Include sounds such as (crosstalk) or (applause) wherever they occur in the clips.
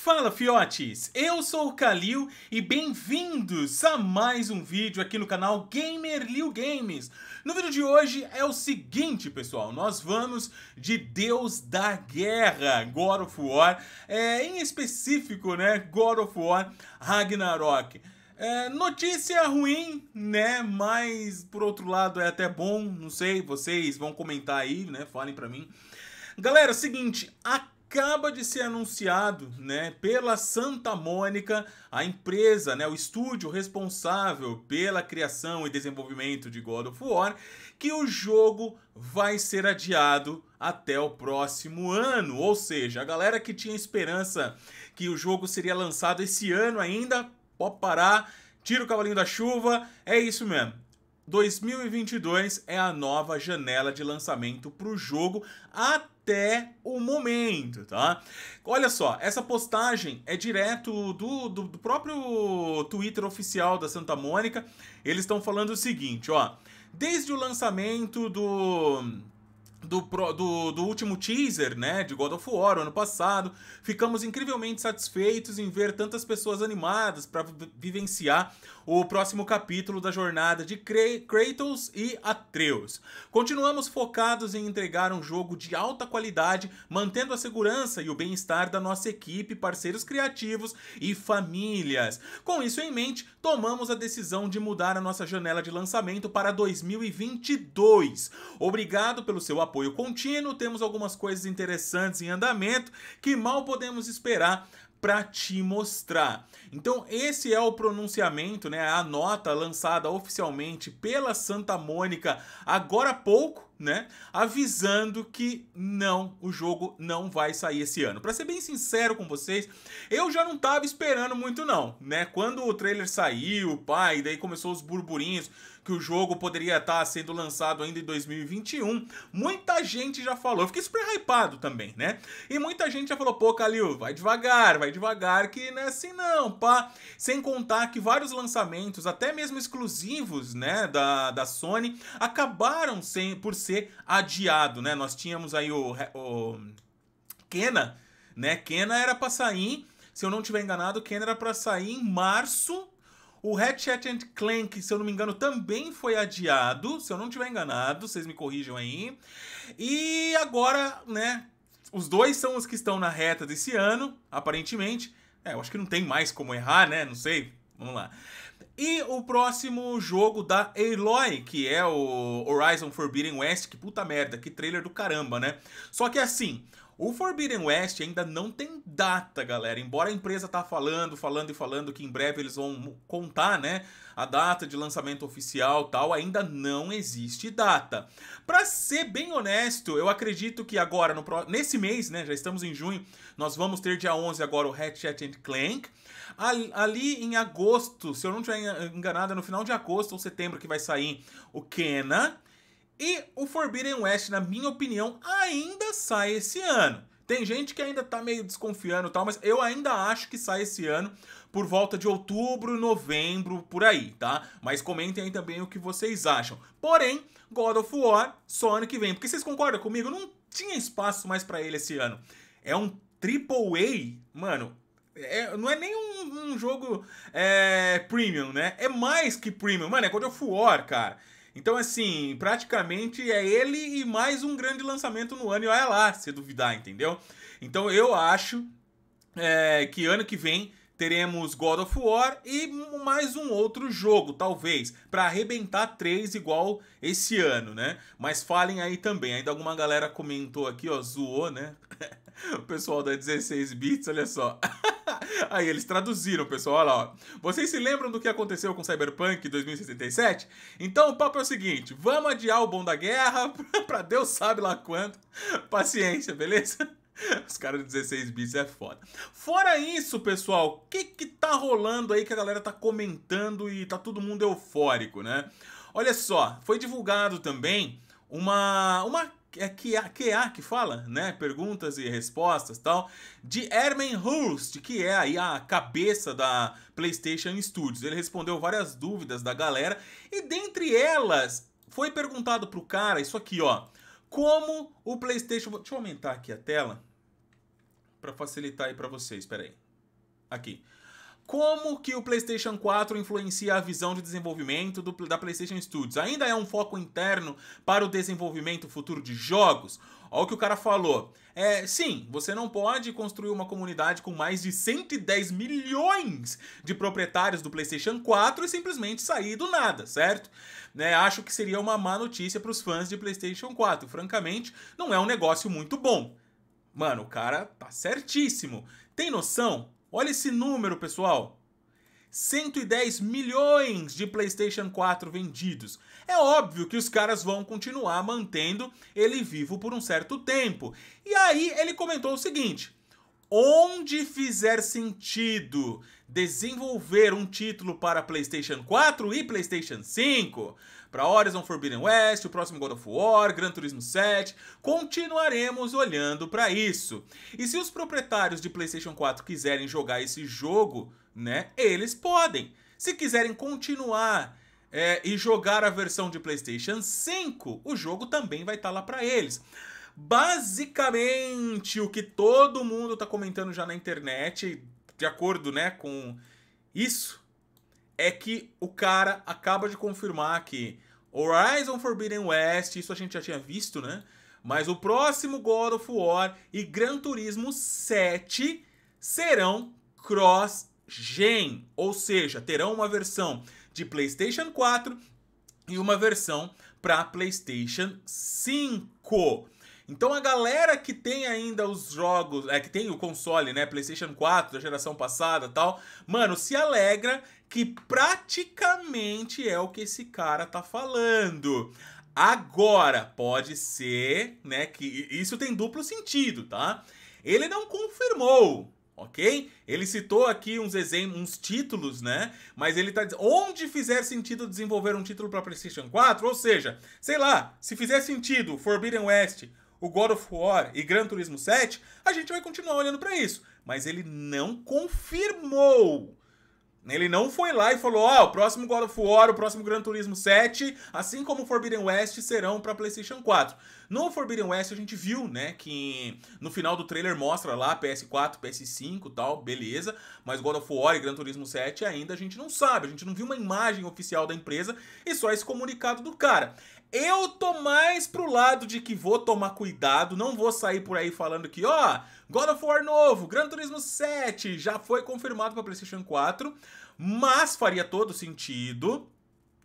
Fala fiotes, eu sou o Kalil e bem-vindos a mais um vídeo aqui no canal Gamer Liu Games. No vídeo de hoje é o seguinte pessoal, nós vamos de Deus da Guerra, God of War, é, em específico né, God of War Ragnarok. É, notícia ruim, né? Mas por outro lado é até bom, não sei, vocês vão comentar aí, né? Falem pra mim. Galera, é seguinte, a acaba de ser anunciado né, pela Santa Mônica, a empresa, né, o estúdio responsável pela criação e desenvolvimento de God of War, que o jogo vai ser adiado até o próximo ano. Ou seja, a galera que tinha esperança que o jogo seria lançado esse ano ainda, pode parar, tira o cavalinho da chuva, é isso mesmo 2022 é a nova janela de lançamento para o jogo até o momento, tá? Olha só, essa postagem é direto do, do, do próprio Twitter oficial da Santa Mônica. Eles estão falando o seguinte, ó. Desde o lançamento do do, do, do, último teaser, né, de God of War ano passado, ficamos incrivelmente satisfeitos em ver tantas pessoas animadas para vivenciar o próximo capítulo da jornada de Kratos e Atreus. Continuamos focados em entregar um jogo de alta qualidade, mantendo a segurança e o bem-estar da nossa equipe, parceiros criativos e famílias. Com isso em mente, tomamos a decisão de mudar a nossa janela de lançamento para 2022. Obrigado pelo seu apoio apoio contínuo, temos algumas coisas interessantes em andamento que mal podemos esperar para te mostrar. Então, esse é o pronunciamento, né, a nota lançada oficialmente pela Santa Mônica agora há pouco né? Avisando que não, o jogo não vai sair esse ano. Para ser bem sincero com vocês, eu já não tava esperando muito não, né? Quando o trailer saiu, pai, daí começou os burburinhos que o jogo poderia estar tá sendo lançado ainda em 2021. Muita gente já falou, eu fiquei super hypado também, né? E muita gente já falou, pô, Calil, vai devagar, vai devagar, que não é assim não, pá. Sem contar que vários lançamentos, até mesmo exclusivos, né, da, da Sony, acabaram sem, por ser ser adiado, né? Nós tínhamos aí o, o Kena, né? Kena era para sair, se eu não tiver enganado, Kena era para sair em março. O Hatchet and Clank, se eu não me engano, também foi adiado, se eu não tiver enganado, vocês me corrijam aí. E agora, né, os dois são os que estão na reta desse ano, aparentemente. É, eu acho que não tem mais como errar, né? Não sei. Vamos lá. E o próximo jogo da Aloy, que é o Horizon Forbidden West, que puta merda, que trailer do caramba, né? Só que assim, o Forbidden West ainda não tem data, galera. Embora a empresa tá falando, falando e falando que em breve eles vão contar, né, a data de lançamento oficial, tal, ainda não existe data. Para ser bem honesto, eu acredito que agora no nesse mês, né, já estamos em junho, nós vamos ter dia 11 agora o Ratchet and Clank. Ali em agosto, se eu não estiver enganado, é no final de agosto ou setembro que vai sair o Kena. E o Forbidden West, na minha opinião, ainda sai esse ano. Tem gente que ainda tá meio desconfiando e tal, mas eu ainda acho que sai esse ano por volta de outubro, novembro, por aí, tá? Mas comentem aí também o que vocês acham. Porém, God of War só ano que vem. Porque vocês concordam comigo? Não tinha espaço mais para ele esse ano. É um triple A, mano, é, não é nem um, um jogo é, premium, né? É mais que premium. Mano, é God of War, cara. Então, assim, praticamente é ele e mais um grande lançamento no ano, e olha lá, se duvidar, entendeu? Então, eu acho é, que ano que vem teremos God of War e mais um outro jogo, talvez, para arrebentar três igual esse ano, né? Mas falem aí também. Ainda alguma galera comentou aqui, ó, zoou, né? (laughs) o pessoal da 16 bits, olha só. (laughs) (laughs) Aí eles traduziram, pessoal, olha lá. Ó. Vocês se lembram do que aconteceu com Cyberpunk 2077? Então o papo é o seguinte, vamos adiar o bom da guerra (laughs) pra Deus sabe lá quando. Paciência, beleza? (laughs) Os caras de 16 bits é foda. Fora isso, pessoal, o que que tá rolando aí que a galera tá comentando e tá todo mundo eufórico, né? Olha só, foi divulgado também uma, uma é QA, QA que fala, né? Perguntas e respostas tal, de Herman Hulst, que é aí a cabeça da PlayStation Studios. Ele respondeu várias dúvidas da galera e dentre elas foi perguntado pro cara isso aqui, ó. Como o PlayStation, deixa eu aumentar aqui a tela para facilitar aí para vocês, peraí Aqui como que o PlayStation 4 influencia a visão de desenvolvimento do, da PlayStation Studios? Ainda é um foco interno para o desenvolvimento futuro de jogos? Olha o que o cara falou. É, sim, você não pode construir uma comunidade com mais de 110 milhões de proprietários do PlayStation 4 e simplesmente sair do nada, certo? Né, acho que seria uma má notícia para os fãs de PlayStation 4. Francamente, não é um negócio muito bom. Mano, o cara tá certíssimo. Tem noção Olha esse número, pessoal. 110 milhões de PlayStation 4 vendidos. É óbvio que os caras vão continuar mantendo ele vivo por um certo tempo. E aí ele comentou o seguinte: Onde fizer sentido desenvolver um título para PlayStation 4 e PlayStation 5, para Horizon Forbidden West, o próximo God of War, Gran Turismo 7, continuaremos olhando para isso. E se os proprietários de PlayStation 4 quiserem jogar esse jogo, né, eles podem. Se quiserem continuar é, e jogar a versão de PlayStation 5, o jogo também vai estar tá lá para eles basicamente o que todo mundo está comentando já na internet, de acordo, né, com isso, é que o cara acaba de confirmar que Horizon Forbidden West, isso a gente já tinha visto, né? Mas o próximo God of War e Gran Turismo 7 serão cross-gen, ou seja, terão uma versão de PlayStation 4 e uma versão para PlayStation 5. Então a galera que tem ainda os jogos, é que tem o console, né, PlayStation 4 da geração passada, tal, mano, se alegra que praticamente é o que esse cara tá falando. Agora pode ser, né, que isso tem duplo sentido, tá? Ele não confirmou, ok? Ele citou aqui uns exemplos, uns títulos, né? Mas ele tá dizendo onde fizer sentido desenvolver um título para PlayStation 4, ou seja, sei lá, se fizer sentido Forbidden West o God of War e Gran Turismo 7, a gente vai continuar olhando para isso. Mas ele não confirmou. Ele não foi lá e falou: Ó, oh, o próximo God of War, o próximo Gran Turismo 7, assim como o Forbidden West, serão para PlayStation 4. No Forbidden West a gente viu, né, que no final do trailer mostra lá PS4, PS5 tal, beleza, mas God of War e Gran Turismo 7 ainda a gente não sabe, a gente não viu uma imagem oficial da empresa e só esse comunicado do cara. Eu tô mais pro lado de que vou tomar cuidado, não vou sair por aí falando que, ó, God of War novo, Gran Turismo 7 já foi confirmado para PlayStation 4, mas faria todo sentido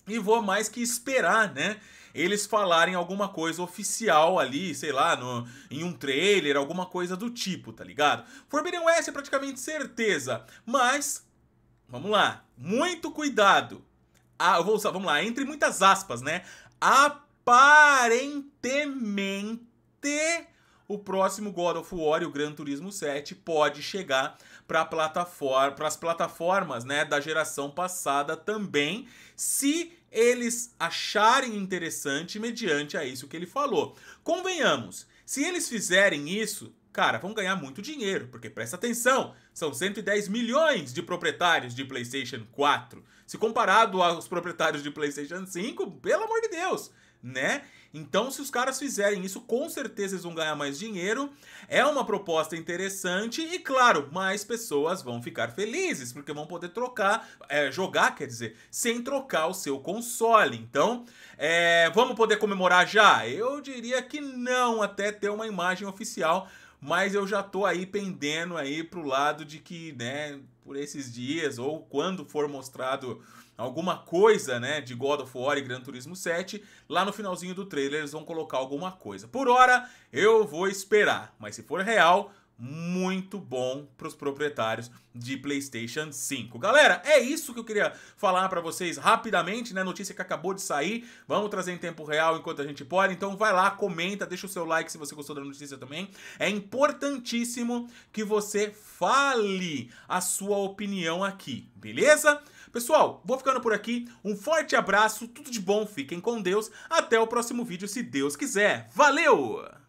e vou mais que esperar, né? Eles falarem alguma coisa oficial ali, sei lá, no, em um trailer, alguma coisa do tipo, tá ligado? Forbidden West é praticamente certeza, mas vamos lá, muito cuidado. Ah, eu vou usar, vamos lá, entre muitas aspas, né? aparentemente o próximo God of War e o Gran Turismo 7 pode chegar para plataforma, as plataformas né, da geração passada também, se eles acharem interessante mediante a isso que ele falou. Convenhamos, se eles fizerem isso, cara, vão ganhar muito dinheiro, porque presta atenção, são 110 milhões de proprietários de PlayStation 4. Se comparado aos proprietários de PlayStation 5, pelo amor de Deus, né? Então, se os caras fizerem isso, com certeza eles vão ganhar mais dinheiro. É uma proposta interessante e, claro, mais pessoas vão ficar felizes porque vão poder trocar, é, jogar, quer dizer, sem trocar o seu console. Então, é, vamos poder comemorar já? Eu diria que não, até ter uma imagem oficial. Mas eu já tô aí pendendo aí pro lado de que, né, por esses dias ou quando for mostrado alguma coisa, né, de God of War e Gran Turismo 7, lá no finalzinho do trailer eles vão colocar alguma coisa. Por hora, eu vou esperar, mas se for real, muito bom para os proprietários de PlayStation 5. Galera, é isso que eu queria falar para vocês rapidamente, né? Notícia que acabou de sair. Vamos trazer em tempo real enquanto a gente pode. Então vai lá, comenta, deixa o seu like se você gostou da notícia também. É importantíssimo que você fale a sua opinião aqui, beleza? Pessoal, vou ficando por aqui. Um forte abraço, tudo de bom, fiquem com Deus. Até o próximo vídeo, se Deus quiser. Valeu!